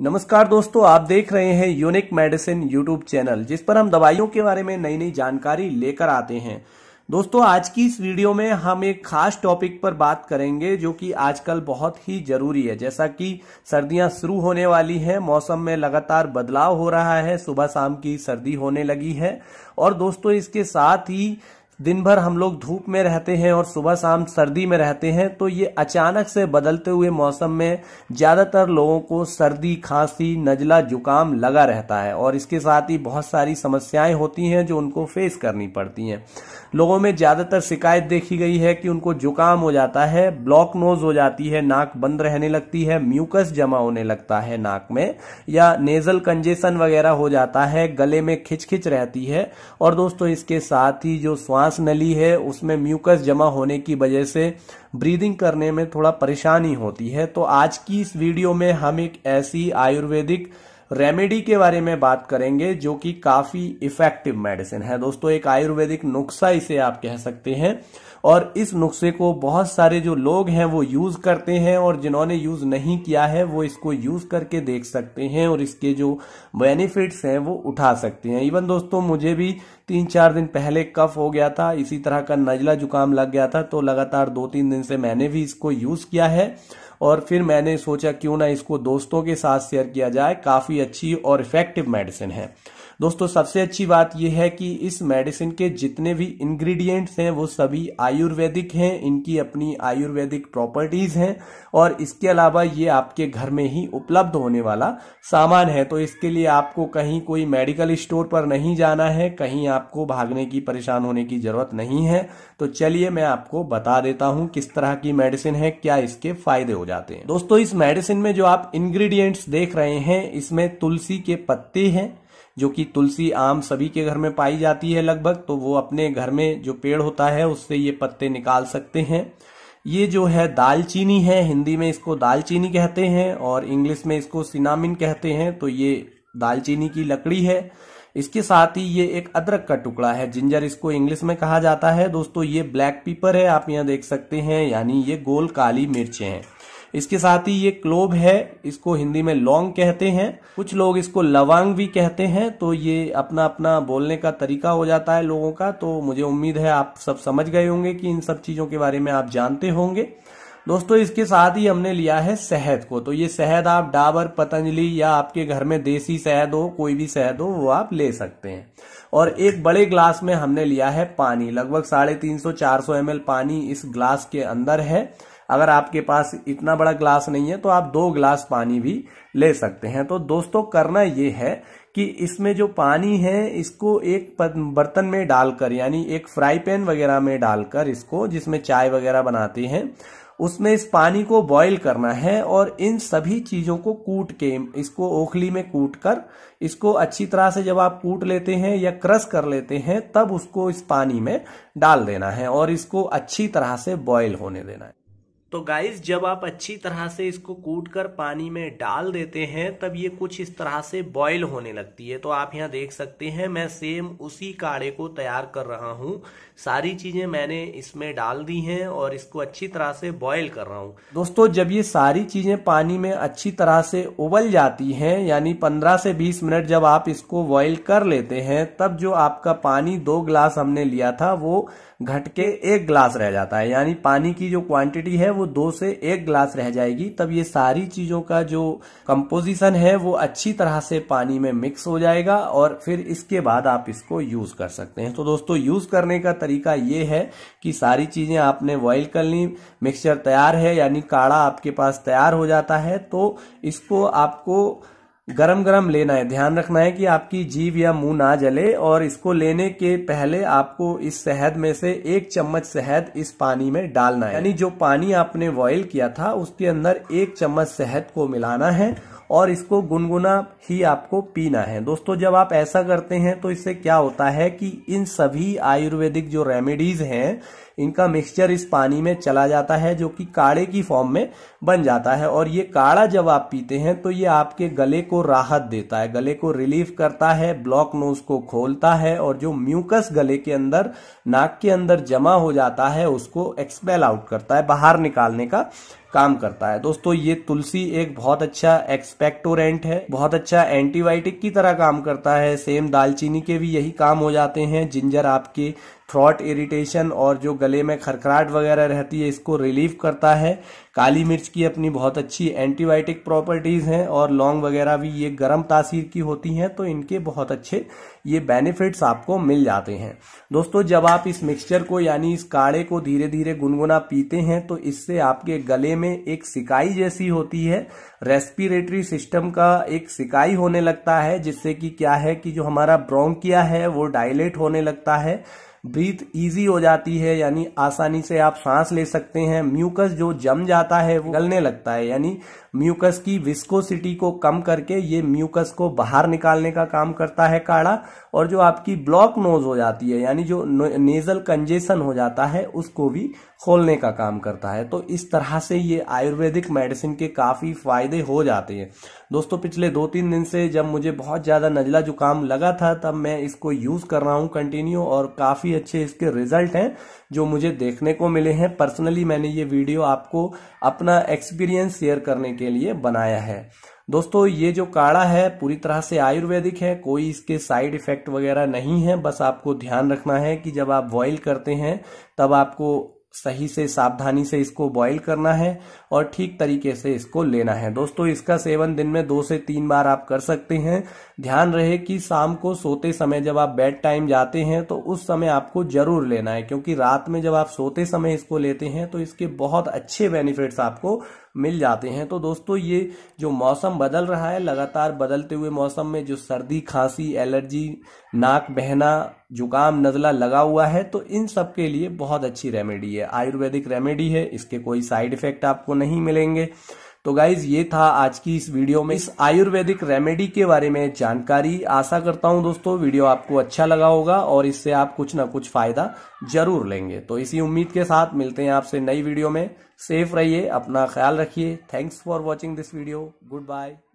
नमस्कार दोस्तों आप देख रहे हैं यूनिक मेडिसिन यूट्यूब चैनल जिस पर हम दवाइयों के बारे में नई नई जानकारी लेकर आते हैं दोस्तों आज की इस वीडियो में हम एक खास टॉपिक पर बात करेंगे जो कि आजकल बहुत ही जरूरी है जैसा कि सर्दियां शुरू होने वाली है मौसम में लगातार बदलाव हो रहा है सुबह शाम की सर्दी होने लगी है और दोस्तों इसके साथ ही दिन भर हम लोग धूप में रहते हैं और सुबह शाम सर्दी में रहते हैं तो ये अचानक से बदलते हुए मौसम में ज़्यादातर लोगों को सर्दी खांसी नजला जुकाम लगा रहता है और इसके साथ ही बहुत सारी समस्याएं होती हैं जो उनको फेस करनी पड़ती हैं लोगों में ज़्यादातर शिकायत देखी गई है कि उनको जुकाम हो जाता है ब्लॉक नोज हो जाती है नाक बंद रहने लगती है म्यूकस जमा होने लगता है नाक में या नेजल कंजेशन वगैरह हो जाता है गले में खिचखिच रहती है और दोस्तों इसके साथ ही जो श्वास सांस नली है उसमें म्यूकस जमा होने की वजह से ब्रीदिंग करने में थोड़ा परेशानी होती है तो आज की इस वीडियो में हम एक ऐसी आयुर्वेदिक रेमेडी के बारे में बात करेंगे जो कि काफी इफेक्टिव मेडिसिन है दोस्तों एक आयुर्वेदिक नुस्खा इसे आप कह सकते हैं और इस नुस्खे को बहुत सारे जो लोग हैं वो यूज करते हैं और जिन्होंने यूज नहीं किया है वो इसको यूज करके देख सकते हैं और इसके जो बेनिफिट्स हैं वो उठा सकते हैं इवन दोस्तों मुझे भी तीन चार दिन पहले कफ हो गया था इसी तरह का नजला जुकाम लग गया था तो लगातार दो तीन दिन से मैंने भी इसको यूज किया है और फिर मैंने सोचा क्यों ना इसको दोस्तों के साथ शेयर किया जाए काफ़ी अच्छी और इफेक्टिव मेडिसिन है दोस्तों सबसे अच्छी बात यह है कि इस मेडिसिन के जितने भी इंग्रेडिएंट्स हैं वो सभी आयुर्वेदिक हैं इनकी अपनी आयुर्वेदिक प्रॉपर्टीज हैं और इसके अलावा ये आपके घर में ही उपलब्ध होने वाला सामान है तो इसके लिए आपको कहीं कोई मेडिकल स्टोर पर नहीं जाना है कहीं आपको भागने की परेशान होने की जरूरत नहीं है तो चलिए मैं आपको बता देता हूं किस तरह की मेडिसिन है क्या इसके फायदे हो जाते हैं दोस्तों इस मेडिसिन में जो आप इंग्रीडियंट्स देख रहे हैं इसमें तुलसी के पत्ते हैं जो कि तुलसी आम सभी के घर में पाई जाती है लगभग तो वो अपने घर में जो पेड़ होता है उससे ये पत्ते निकाल सकते हैं ये जो है दालचीनी है हिंदी में इसको दालचीनी कहते हैं और इंग्लिश में इसको सिनामिन कहते हैं तो ये दालचीनी की लकड़ी है इसके साथ ही ये एक अदरक का टुकड़ा है जिंजर इसको इंग्लिश में कहा जाता है दोस्तों ये ब्लैक पीपर है आप यहाँ देख सकते हैं यानी ये गोल काली मिर्चें हैं इसके साथ ही ये क्लोब है इसको हिंदी में लौंग कहते हैं कुछ लोग इसको लवांग भी कहते हैं तो ये अपना अपना बोलने का तरीका हो जाता है लोगों का तो मुझे उम्मीद है आप सब समझ गए होंगे कि इन सब चीज़ों के बारे में आप जानते होंगे दोस्तों इसके साथ ही हमने लिया है शहद को तो ये शहद आप डाबर पतंजलि या आपके घर में देसी शहद हो कोई भी शहद हो वो आप ले सकते हैं और एक बड़े ग्लास में हमने लिया है पानी लगभग साढ़े तीन सौ चार सौ एम पानी इस ग्लास के अंदर है अगर आपके पास इतना बड़ा ग्लास नहीं है तो आप दो ग्लास पानी भी ले सकते हैं तो दोस्तों करना ये है कि इसमें जो पानी है इसको एक बर्तन में डालकर यानी एक फ्राई पैन वगैरह में डालकर इसको जिसमें चाय वगैरह बनाते हैं उसमें इस पानी को बॉईल करना है और इन सभी चीज़ों को कूट के इसको ओखली में कूट कर इसको अच्छी तरह से जब आप कूट लेते हैं या क्रश कर लेते हैं तब उसको इस पानी में डाल देना है और इसको अच्छी तरह से बॉईल होने देना है तो गाइस जब आप अच्छी तरह से इसको कूट कर पानी में डाल देते हैं तब ये कुछ इस तरह से बॉयल होने लगती है तो आप यहाँ देख सकते हैं मैं सेम उसी काढ़े को तैयार कर रहा हूँ सारी चीज़ें मैंने इसमें डाल दी हैं और इसको अच्छी तरह से बॉयल कर रहा हूँ दोस्तों जब ये सारी चीज़ें पानी में अच्छी तरह से उबल जाती हैं यानी 15 से 20 मिनट जब आप इसको बॉयल कर लेते हैं तब जो आपका पानी दो ग्लास हमने लिया था वो घट के एक ग्लास रह जाता है यानी पानी की जो क्वांटिटी है वो दो से एक ग्लास रह जाएगी तब ये सारी चीज़ों का जो कंपोजिशन है वो अच्छी तरह से पानी में मिक्स हो जाएगा और फिर इसके बाद आप इसको यूज़ कर सकते हैं तो दोस्तों यूज़ करने का तरीका ये है कि सारी चीज़ें आपने बॉइल कर ली मिक्सचर तैयार है यानी काढ़ा आपके पास तैयार हो जाता है तो इसको आपको गरम गरम लेना है ध्यान रखना है कि आपकी जीभ या मुंह ना जले और इसको लेने के पहले आपको इस शहद में से एक चम्मच शहद इस पानी में डालना है यानी जो पानी आपने बॉइल किया था उसके अंदर एक चम्मच शहद को मिलाना है और इसको गुनगुना ही आपको पीना है दोस्तों जब आप ऐसा करते हैं तो इससे क्या होता है कि इन सभी आयुर्वेदिक जो रेमेडीज हैं इनका मिक्सचर इस पानी में चला जाता है जो कि काढ़े की फॉर्म में बन जाता है और ये काढ़ा जब आप पीते हैं तो ये आपके गले को राहत देता है गले को रिलीफ करता है ब्लॉक नोज को खोलता है और जो म्यूकस गले के अंदर नाक के अंदर जमा हो जाता है उसको एक्सपेल आउट करता है बाहर निकालने का काम करता है दोस्तों ये तुलसी एक बहुत अच्छा एक्सपेक्टोरेंट है बहुत अच्छा एंटीबायोटिक की तरह काम करता है सेम दालचीनी के भी यही काम हो जाते हैं जिंजर आपके थ्रॉट इरिटेशन और जो गले में खरखराट वगैरह रहती है इसको रिलीव करता है काली मिर्च की अपनी बहुत अच्छी एंटीबायोटिक प्रॉपर्टीज़ हैं और लौंग वगैरह भी ये गर्म तासीर की होती हैं तो इनके बहुत अच्छे ये बेनिफिट्स आपको मिल जाते हैं दोस्तों जब आप इस मिक्सचर को यानी इस काढ़े को धीरे धीरे गुनगुना पीते हैं तो इससे आपके गले में एक सिकाई जैसी होती है रेस्पिरेटरी सिस्टम का एक सिकाई होने लगता है जिससे कि क्या है कि जो हमारा ब्रोंकिया है वो डायलेट होने लगता है ब्रीथ इजी हो जाती है यानी आसानी से आप सांस ले सकते हैं म्यूकस जो जम जाता है वो गलने लगता है यानी म्यूकस की विस्कोसिटी को कम करके ये म्यूकस को बाहर निकालने का काम करता है काढ़ा और जो आपकी ब्लॉक नोज हो जाती है यानी जो नेजल कंजेशन हो जाता है उसको भी खोलने का काम करता है तो इस तरह से ये आयुर्वेदिक मेडिसिन के काफ़ी फायदे हो जाते हैं दोस्तों पिछले दो तीन दिन से जब मुझे बहुत ज़्यादा नजला जुकाम लगा था तब मैं इसको यूज़ कर रहा हूँ कंटिन्यू और काफ़ी काफ़ी अच्छे इसके रिजल्ट हैं जो मुझे देखने को मिले हैं पर्सनली मैंने ये वीडियो आपको अपना एक्सपीरियंस शेयर करने के लिए बनाया है दोस्तों ये जो काढ़ा है पूरी तरह से आयुर्वेदिक है कोई इसके साइड इफेक्ट वगैरह नहीं है बस आपको ध्यान रखना है कि जब आप बॉइल करते हैं तब आपको सही से सावधानी से इसको बॉईल करना है और ठीक तरीके से इसको लेना है दोस्तों इसका सेवन दिन में दो से तीन बार आप कर सकते हैं ध्यान रहे कि शाम को सोते समय जब आप बेड टाइम जाते हैं तो उस समय आपको जरूर लेना है क्योंकि रात में जब आप सोते समय इसको लेते हैं तो इसके बहुत अच्छे बेनिफिट्स आपको मिल जाते हैं तो दोस्तों ये जो मौसम बदल रहा है लगातार बदलते हुए मौसम में जो सर्दी खांसी एलर्जी नाक बहना जुकाम नज़ला लगा हुआ है तो इन सब के लिए बहुत अच्छी रेमेडी है आयुर्वेदिक रेमेडी है इसके कोई साइड इफेक्ट आपको नहीं मिलेंगे तो गाइज ये था आज की इस वीडियो में इस आयुर्वेदिक रेमेडी के बारे में जानकारी आशा करता हूं दोस्तों वीडियो आपको अच्छा लगा होगा और इससे आप कुछ ना कुछ फायदा जरूर लेंगे तो इसी उम्मीद के साथ मिलते हैं आपसे नई वीडियो में सेफ रहिए अपना ख्याल रखिए thanks for watching this video good bye